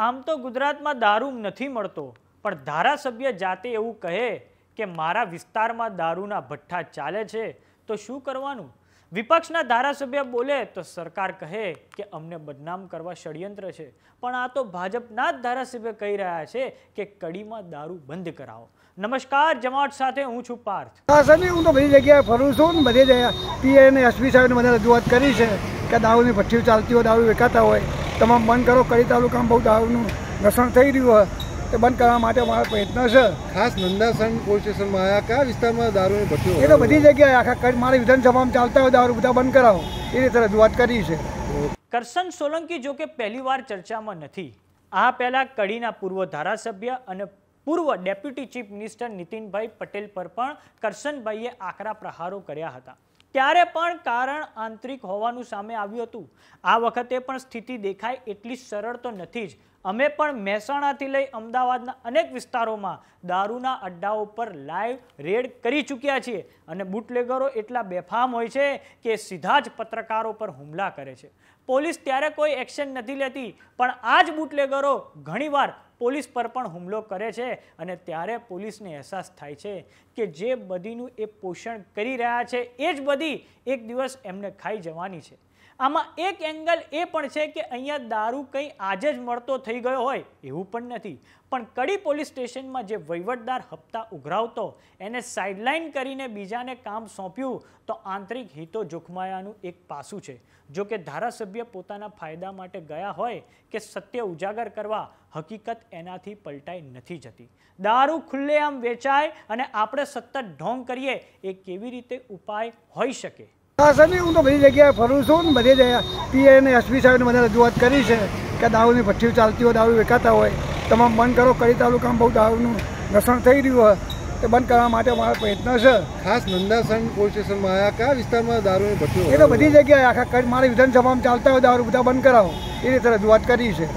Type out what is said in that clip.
આમ તો ગુજરાતમાં દારૂ નથી મળતો પણ ધારાસભ્ય જાતે એવું કહે કે મારા વિસ્તારમાં દારૂના ભઠ્ઠા ચાલે છે તો શું કરવાનું વિપક્ષના ધારાસભ્ય બોલે તો સરકાર કહે કે અમને બદનામ કરવા ષડયંત્ર છે પણ આ તો ભાજપના જ ધારાસભ્ય કહી રહ્યા છે કે કડીમાં દારૂ બંધ કરાવો નમસ્કાર જમાટ સાથે હું છું પાર્થ સાહેબ હું તો બધી જગ્યાએ ફરું છું ને બધી જગ્યાએ પીએ અને એસપી સાહેબને મને રજૂઆત કરી છે કે દારૂની ભઠ્ઠીઓ ચાલતી હોય દારૂ વેચાતા હોય તમામ બંધ કરો કડી તાલુકામાં બહુ દારૂનું ઘસણ થઈ રહ્યું હોય તે બંધ કરવા માટે મારો પ્રયત્ન છે ખાસ નંદાસન પોલીસ સ્ટેશનમાં આવ્યા કયા વિસ્તારમાં દારૂ ભઠ્ઠીઓ એ તો બધી જગ્યાએ આખા કડી મારી વિધાનસભામાં ચાલતા હોય દારૂ બધા બંધ કરાવો એ રીતે રજૂઆત કરી છે કરશન સોલંકી જો કે પહેલીવાર ચર્ચામાં નથી આ પહેલાં કડીના પૂર્વ ધારાસભ્ય અને પૂર્વ deputy chief minister Nitinbhai Patel પર પણ કરશનભાઈએ આકરા પ્રહારો કર્યા હતા ત્યારે પણ કારણ આંતરિક હોવાનું સામે આવ્યું હતું આ વખતે પણ સ્થિતિ દેખાય એટલી સરળ તો નથી જ અમે પણ મહેસાણાથી લઈ અમદાવાદના અનેક વિસ્તારોમાં દારૂના અડ્ડાઓ પર લાઈવ રેડ કરી ચૂક્યા છીએ અને બુટલેગરો એટલા બેફામ હોય છે કે સીધા જ પત્રકારો પર હુમલા કરે છે પોલીસ ત્યારે કોઈ એક્શન નથી લેતી પણ આ જ બુટલેગરો ઘણીવાર પોલીસ પર પણ હુમલો કરે છે અને ત્યારે પોલીસને અહેસાસ થાય છે કે જે બધીનું એ પોષણ કરી રહ્યા છે એ જ બધી એક દિવસ એમને ખાઈ જવાની છે આમાં એક એંગલ એ પણ છે કે અહીંયા દારૂ કંઈ આજે જ મળતો થઈ ગયો હોય એવું પણ નથી પણ કડી પોલીસ સ્ટેશનમાં જે વહીવટદાર હપ્તા ઉઘરાવતો એને સાઇડલાઇન કરીને બીજાને કામ સોંપ્યું તો આંતરિક હિતો જોખમાયાનું એક પાસું છે જો કે ધારાસભ્ય પોતાના ફાયદા માટે ગયા હોય કે સત્ય ઉજાગર કરવા હકીકત એનાથી પલટાઈ નથી જતી દારૂ ખુલ્લેઆમ વેચાય અને આપણે સતત ઢોંગ કરીએ એ કેવી રીતે ઉપાય હોઈ શકે હા સર હું તો બધી જગ્યાએ ફરું છું ને બધી જગ્યાએ પીએ અને એસપી સાહેબને બધા રજૂઆત કરી છે કે દાવની ભઠ્ઠીઓ ચાલતી હોય દારૂ વેકાતા હોય તમામ બંધ કરો કરી કામ બહુ દારૂનું ઘસણ થઈ રહ્યું હોય તે બંધ કરવા માટે મારો પ્રયત્ન છે ખાસ નંદાસન પોલીસ સ્ટેશનમાં આવ્યા કયા વિસ્તારમાં દારૂની ભઠ્ઠીઓ એ તો બધી જગ્યાએ આખા મારી વિધાનસભામાં ચાલતા હોય દારૂ બધા બંધ કરાવો એ રીતે રજૂઆત કરી છે